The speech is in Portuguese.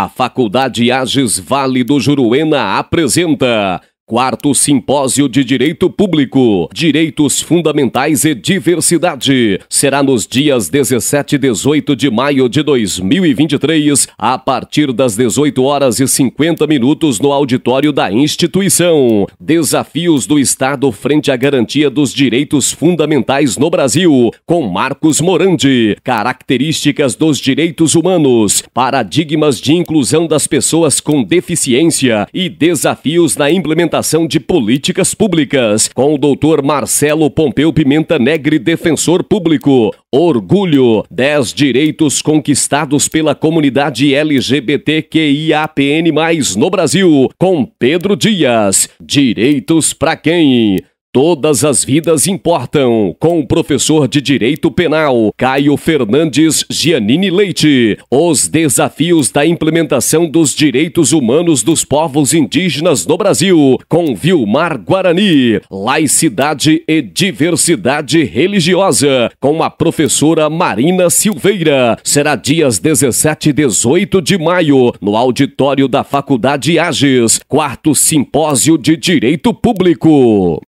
A Faculdade Ages Vale do Juruena apresenta Quarto Simpósio de Direito Público, Direitos Fundamentais e Diversidade, será nos dias 17 e 18 de maio de 2023, a partir das 18 horas e 50 minutos no auditório da instituição. Desafios do Estado frente à garantia dos direitos fundamentais no Brasil, com Marcos Morandi. Características dos direitos humanos, paradigmas de inclusão das pessoas com deficiência e desafios na implementação de políticas públicas, com o doutor Marcelo Pompeu Pimenta Negre, defensor público. Orgulho: 10 direitos conquistados pela comunidade LGBTQIAPN, no Brasil, com Pedro Dias. Direitos para quem? Todas as vidas importam, com o professor de Direito Penal, Caio Fernandes Giannini Leite. Os desafios da implementação dos direitos humanos dos povos indígenas no Brasil, com Vilmar Guarani. Laicidade e diversidade religiosa, com a professora Marina Silveira. Será dias 17 e 18 de maio, no auditório da Faculdade Ages, quarto simpósio de Direito Público.